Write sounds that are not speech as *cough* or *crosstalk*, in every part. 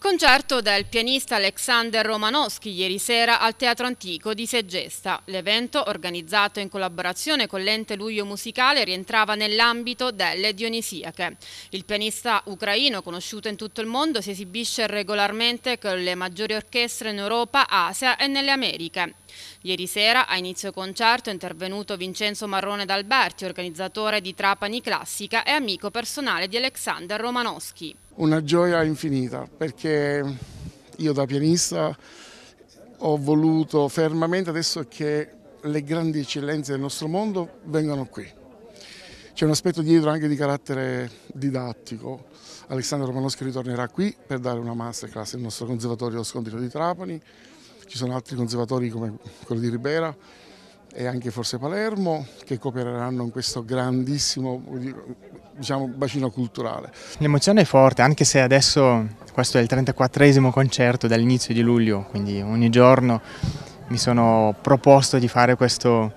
Concerto del pianista Alexander Romanowski ieri sera al Teatro Antico di Segesta. L'evento, organizzato in collaborazione con l'ente Luglio Musicale, rientrava nell'ambito delle Dionisiache. Il pianista ucraino, conosciuto in tutto il mondo, si esibisce regolarmente con le maggiori orchestre in Europa, Asia e nelle Americhe. Ieri sera, a inizio concerto, è intervenuto Vincenzo Marrone d'Alberti, organizzatore di Trapani Classica e amico personale di Alexander Romanowski. Una gioia infinita, perché io da pianista ho voluto fermamente adesso che le grandi eccellenze del nostro mondo vengano qui. C'è un aspetto dietro anche di carattere didattico. Alessandro Romanoschi ritornerà qui per dare una masterclass al nostro conservatorio Scondino di Trapani ci sono altri conservatori come quello di Ribera e anche forse Palermo che coopereranno in questo grandissimo diciamo, bacino culturale. L'emozione è forte anche se adesso questo è il 34esimo concerto dall'inizio di luglio, quindi ogni giorno mi sono proposto di fare questo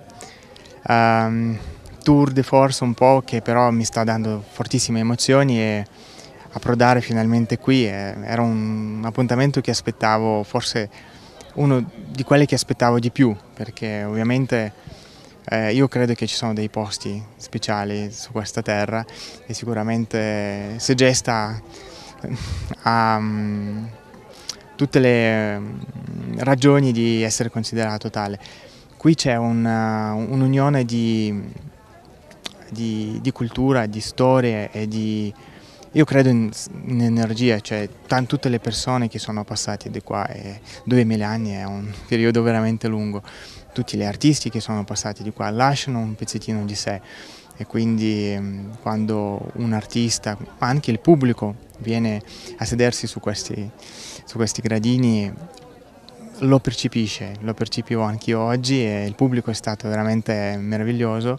um, tour de force un po' che però mi sta dando fortissime emozioni e approdare finalmente qui eh, era un appuntamento che aspettavo forse uno di quelli che aspettavo di più, perché ovviamente eh, io credo che ci sono dei posti speciali su questa terra e sicuramente Segesta ha eh, um, mm, tutte le mm, ragioni di essere considerato tale. Qui c'è eh, un'unione di, di, di cultura, di storie e di io credo in, in energia, cioè tutte le persone che sono passate di qua, e 2000 anni è un *laughs* periodo veramente lungo, tutti gli artisti che sono passati di qua lasciano un pezzettino di sé e quindi mm, quando un artista, ma anche il pubblico, viene a sedersi su questi, su questi gradini lo percepisce, lo percepivo anch'io oggi e il pubblico è stato veramente meraviglioso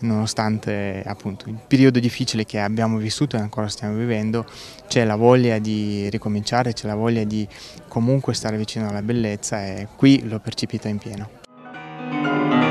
nonostante appunto il periodo difficile che abbiamo vissuto e ancora stiamo vivendo c'è la voglia di ricominciare, c'è la voglia di comunque stare vicino alla bellezza e qui l'ho percepita in pieno.